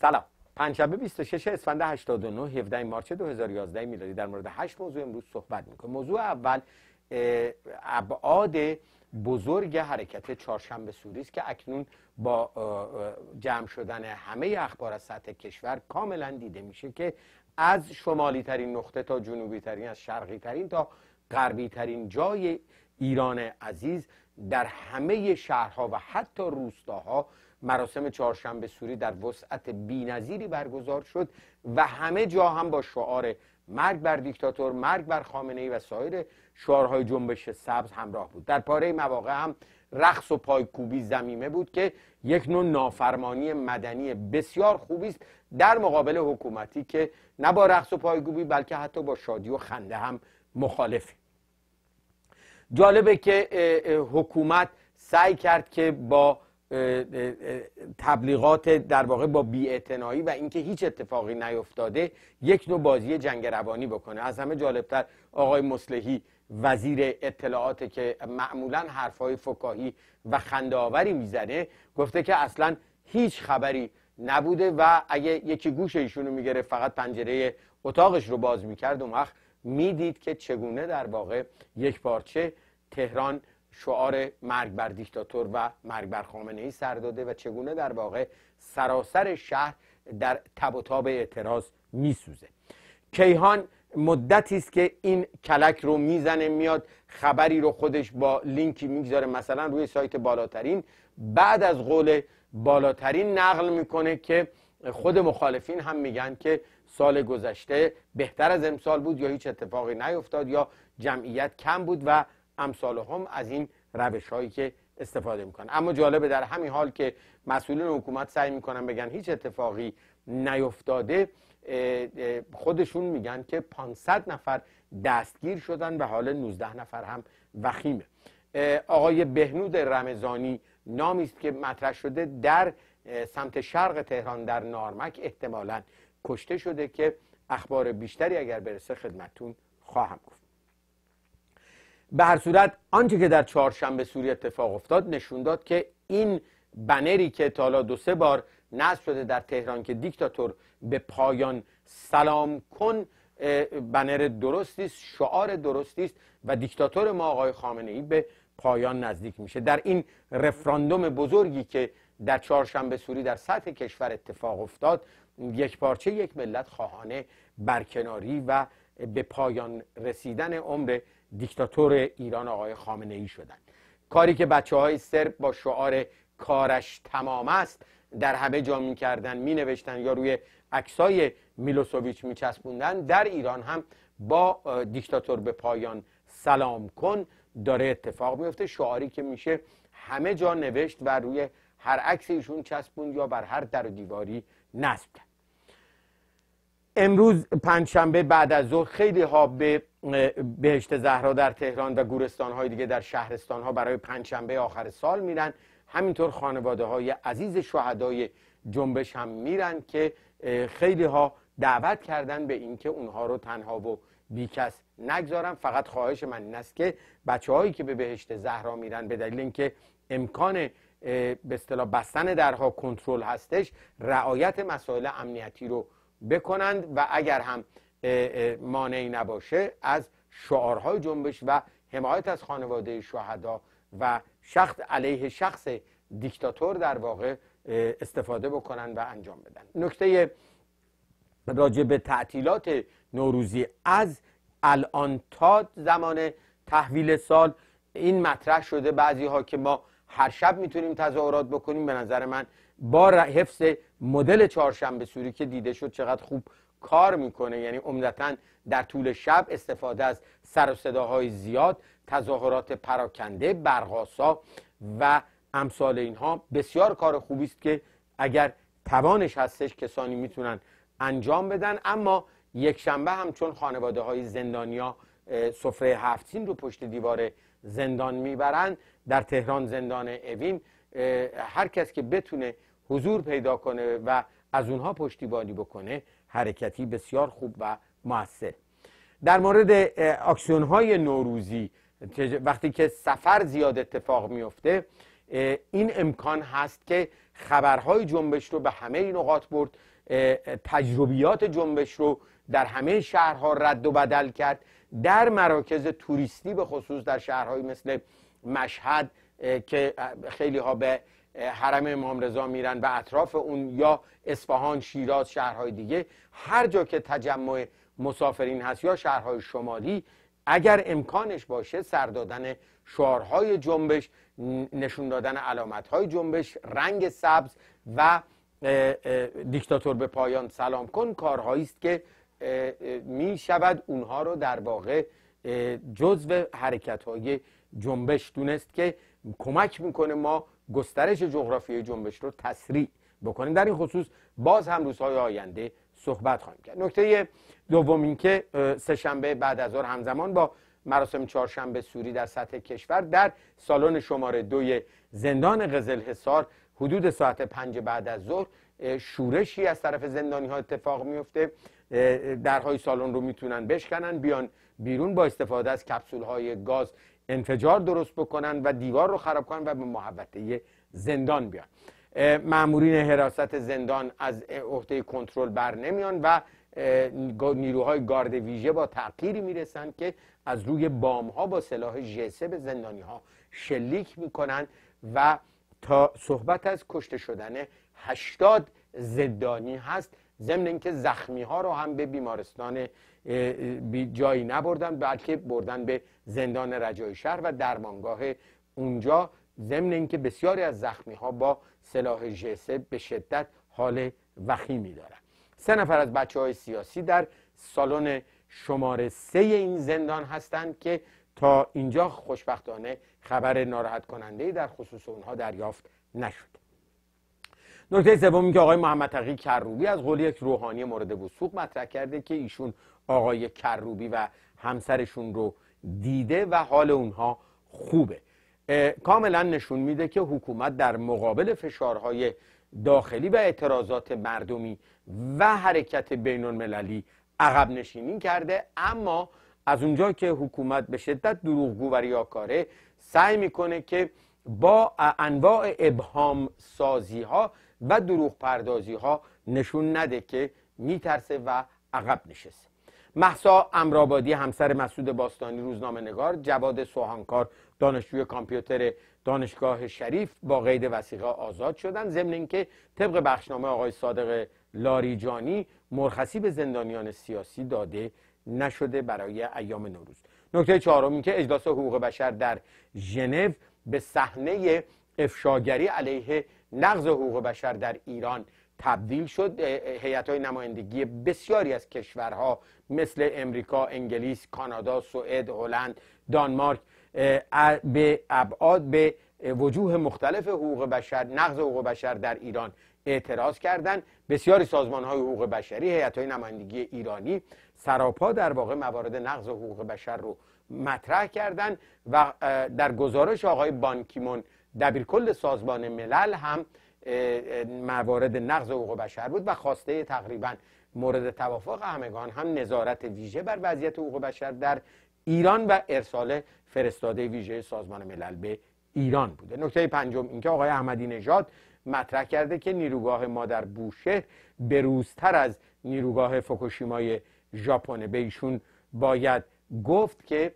سلام پنجشنبه 26 اسفند 89 17 مارچ 2011 میلادی در مورد 8 موضوع امروز صحبت کنم موضوع اول ابعاد بزرگ حرکت چهارشنبه سوری است که اکنون با جمع شدن همه اخبار از سطح کشور کاملا دیده میشه که از شمالی ترین نقطه تا جنوبی ترین از شرقی ترین تا غربی ترین جای ایران عزیز در همه شهرها و حتی روستاها مراسم چهارشنبه سوری در وسعت بینظیری برگزار شد و همه جا هم با شعار مرگ بر دیکتاتور مرگ بر خامنه ای و سایر شعارهای جنبش سبز همراه بود در پاره مواقع هم رقص و پایکوبی زمیمه بود که یک نوع نافرمانی مدنی بسیار خوبی است در مقابل حکومتی که نه با رقص و پایکوبی بلکه حتی با شادی و خنده هم مخالفه جالبه که حکومت سعی کرد که با تبلیغات در واقع با بیاعتنایی و اینکه هیچ اتفاقی نیفتاده یک نوع بازی جنگ روانی بکنه از همه جالبتر آقای مسلحی وزیر اطلاعات که معمولا حرفهای فکاهی و خندهآوری میزنه گفته که اصلا هیچ خبری نبوده و اگه یکی گوش رو میگرفت فقط پنجره اتاقش رو باز میکرد و وقت میدید که چگونه در واقع یک پارچه تهران شعار مرگ بر دیکتاتور و مرگ بر خامنه ای سر داده و چگونه در واقع سراسر شهر در تب و تاب اعتراض میسوزه کیهان مدتی است که این کلک رو میزنه میاد خبری رو خودش با لینکی میگذاره مثلا روی سایت بالاترین بعد از قول بالاترین نقل میکنه که خود مخالفین هم میگن که سال گذشته بهتر از امسال بود یا هیچ اتفاقی نیفتاد یا جمعیت کم بود و امثال هم از این روش هایی که استفاده میکنن اما جالبه در همین حال که مسئولین حکومت سعی میکنن بگن هیچ اتفاقی نیفتاده خودشون میگن که 500 نفر دستگیر شدن و حال 19 نفر هم وخیمه آقای بهنود رمزانی نامی است که مطرح شده در سمت شرق تهران در نارمک احتمالا کشته شده که اخبار بیشتری اگر برسه خدمتون خواهم گفت به هر صورت آنچه که در چهارشنبه سوری اتفاق افتاد نشون داد که این بنری که تالا دو سه بار نصب شده در تهران که دیکتاتور به پایان سلام کن بنر درستی است شعار درستی است و دیکتاتور ما آقای خامنه ای به پایان نزدیک میشه در این رفراندوم بزرگی که در چهارشنبه سوری در سطح کشور اتفاق افتاد یک پارچه یک ملت خواهانه برکناری و به پایان رسیدن عمر دیکتاتور ایران آقای خامنه ای شدن کاری که بچه های سرب با شعار کارش تمام است در همه جا می کردن می نوشتن یا روی عکسای میلوسوویچ می چسبوندن در ایران هم با دیکتاتور به پایان سلام کن داره اتفاق میفته شعاری که میشه همه جا نوشت و روی هر عکس ایشون چسبوند یا بر هر در و دیواری نصب کرد امروز پنجشنبه بعد از ظهر خیلی ها به بهشت زهرا در تهران و گورستان های دیگه در شهرستان ها برای پنجشنبه آخر سال میرن همینطور خانواده های عزیز شهدای جنبش هم میرن که خیلی ها دعوت کردن به اینکه اونها رو تنها و بیکس نگذارم فقط خواهش من این است که بچه هایی که به بهشت زهرا میرن به دلیل اینکه امکان به اصطلاح بستن درها کنترل هستش رعایت مسائل امنیتی رو بکنند و اگر هم مانعی نباشه از شعارهای جنبش و حمایت از خانواده شهدا و شخص علیه شخص دیکتاتور در واقع استفاده بکنن و انجام بدن نکته راجع به تعطیلات نوروزی از الان تا زمان تحویل سال این مطرح شده بعضی ها که ما هر شب میتونیم تظاهرات بکنیم به نظر من با حفظ مدل چهارشنبه سوری که دیده شد چقدر خوب کار میکنه یعنی عمدتا در طول شب استفاده از سر و صداهای زیاد تظاهرات پراکنده برغاسا و امثال اینها بسیار کار خوبی است که اگر توانش هستش کسانی میتونن انجام بدن اما یک شنبه هم چون خانواده های زندانیا سفره هفتین رو پشت دیوار زندان میبرن در تهران زندان اوین هر کس که بتونه حضور پیدا کنه و از اونها پشتیبانی بکنه حرکتی بسیار خوب و موثر در مورد اکسیون های نوروزی وقتی که سفر زیاد اتفاق میفته این امکان هست که خبرهای جنبش رو به همه نقاط برد تجربیات جنبش رو در همه شهرها رد و بدل کرد در مراکز توریستی به خصوص در شهرهای مثل مشهد که خیلی ها به حرم امام رضا میرن و اطراف اون یا اصفهان شیراز شهرهای دیگه هر جا که تجمع مسافرین هست یا شهرهای شمالی اگر امکانش باشه سر دادن شعارهای جنبش نشون دادن علامتهای جنبش رنگ سبز و دیکتاتور به پایان سلام کن کارهایی است که می شود اونها رو در واقع جزو حرکت های جنبش دونست که کمک میکنه ما گسترش جغرافیای جنبش رو تسریع بکنیم در این خصوص باز هم روزهای آینده صحبت خواهیم کرد نکته دوم اینکه سهشنبه بعد از ظهر همزمان با مراسم چهارشنبه سوری در سطح کشور در سالن شماره دوی زندان قزل حصار حدود ساعت پنج بعد از ظهر شورشی از طرف زندانی ها اتفاق میفته درهای سالن رو میتونن بشکنن بیان بیرون با استفاده از کپسول های گاز انفجار درست بکنن و دیوار رو خراب کنن و به محوطه زندان بیان معمورین حراست زندان از عهده کنترل بر نمیان و نیروهای گارد ویژه با تغییری میرسن که از روی بام ها با سلاح جسه به زندانی ها شلیک میکنن و تا صحبت از کشته شدن هشتاد زندانی هست ضمن اینکه زخمی ها رو هم به بیمارستان جایی نبردن بلکه بردن به زندان رجای شهر و درمانگاه اونجا ضمن اینکه بسیاری از زخمی ها با سلاح جسه به شدت حال وخیمی دارند سه نفر از بچه های سیاسی در سالن شماره سه این زندان هستند که تا اینجا خوشبختانه خبر ناراحت کننده در خصوص اونها دریافت نشد نکته سوم که آقای محمد تقی کروبی از قول یک روحانی مورد وسوق مطرح کرده که ایشون آقای کروبی و همسرشون رو دیده و حال اونها خوبه کاملا نشون میده که حکومت در مقابل فشارهای داخلی و اعتراضات مردمی و حرکت بین المللی عقب نشینی کرده اما از اونجا که حکومت به شدت دروغگو و ریاکاره سعی میکنه که با انواع ابهام سازی ها و دروغ پردازی ها نشون نده که میترسه و عقب نشسته محسا امرابادی همسر مسعود باستانی روزنامه نگار جواد سوهانکار دانشجوی کامپیوتر دانشگاه شریف با قید وسیقه آزاد شدن ضمن اینکه طبق بخشنامه آقای صادق لاریجانی مرخصی به زندانیان سیاسی داده نشده برای ایام نوروز نکته چهارم این که اجلاس حقوق بشر در ژنو به صحنه افشاگری علیه نقض حقوق بشر در ایران تبدیل شد هیئت های نمایندگی بسیاری از کشورها مثل امریکا، انگلیس، کانادا، سوئد، هلند، دانمارک به ابعاد به وجوه مختلف حقوق بشر نقض حقوق بشر در ایران اعتراض کردند بسیاری سازمان های حقوق بشری هیئت های نمایندگی ایرانی سراپا در واقع موارد نقض حقوق بشر رو مطرح کردند و در گزارش آقای بانکیمون کل سازمان ملل هم موارد نقض حقوق بشر بود و خواسته تقریبا مورد توافق همگان هم نظارت ویژه بر وضعیت حقوق بشر در ایران و ارسال فرستاده ویژه سازمان ملل به ایران بوده نکته پنجم اینکه آقای احمدی نژاد مطرح کرده که نیروگاه ما در بوشهر بروزتر از نیروگاه فوکوشیمای ژاپن به ایشون باید گفت که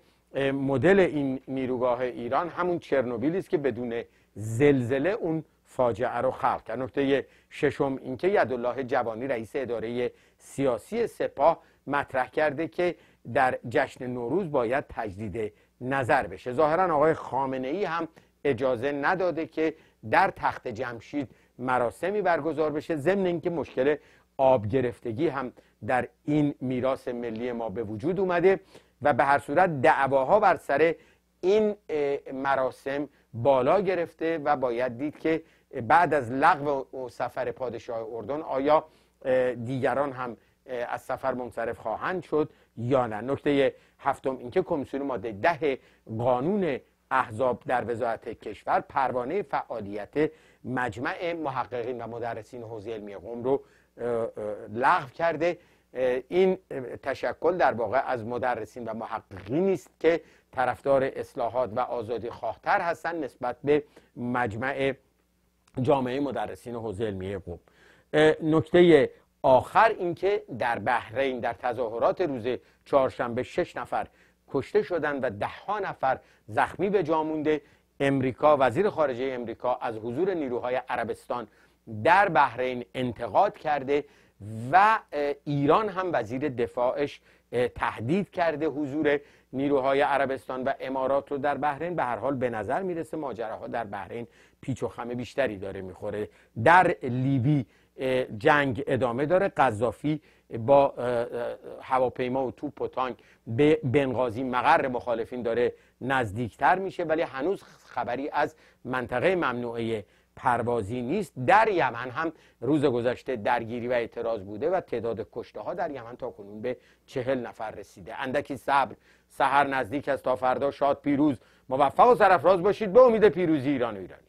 مدل این نیروگاه ایران همون چرنوبیل است که بدون زلزله اون فاجعه رو خلق کرد نکته ششم اینکه یدالله جوانی رئیس اداره سیاسی سپاه مطرح کرده که در جشن نوروز باید تجدید نظر بشه ظاهرا آقای خامنه ای هم اجازه نداده که در تخت جمشید مراسمی برگزار بشه ضمن اینکه مشکل آب گرفتگی هم در این میراث ملی ما به وجود اومده و به هر صورت دعواها بر سر این مراسم بالا گرفته و باید دید که بعد از لغو سفر پادشاه اردن آیا دیگران هم از سفر منصرف خواهند شد یا نه نکته هفتم اینکه کمیسیون ماده ده قانون احزاب در وزارت کشور پروانه فعالیت مجمع محققین و مدرسین حوزه علمی قوم رو لغو کرده این تشکل در واقع از مدرسین و محققی نیست که طرفدار اصلاحات و آزادی خواهتر هستند نسبت به مجمع جامعه مدرسین حوزه علمیه قوم نکته آخر اینکه در بحرین در تظاهرات روز چهارشنبه شش نفر کشته شدند و ده ها نفر زخمی به جا مونده امریکا وزیر خارجه امریکا از حضور نیروهای عربستان در بحرین انتقاد کرده و ایران هم وزیر دفاعش تهدید کرده حضور نیروهای عربستان و امارات رو در بحرین به هر حال به نظر میرسه ماجراها در بحرین پیچ و خم بیشتری داره میخوره در لیبی جنگ ادامه داره قذافی با هواپیما و توپ و تانک به بنغازی مقر مخالفین داره نزدیکتر میشه ولی هنوز خبری از منطقه ممنوعه پروازی نیست در یمن هم روز گذشته درگیری و اعتراض بوده و تعداد کشته ها در یمن تا کنون به چهل نفر رسیده اندکی صبر سحر نزدیک است تا فردا شاد پیروز موفق و سرفراز باشید به امید پیروزی ایران و ایران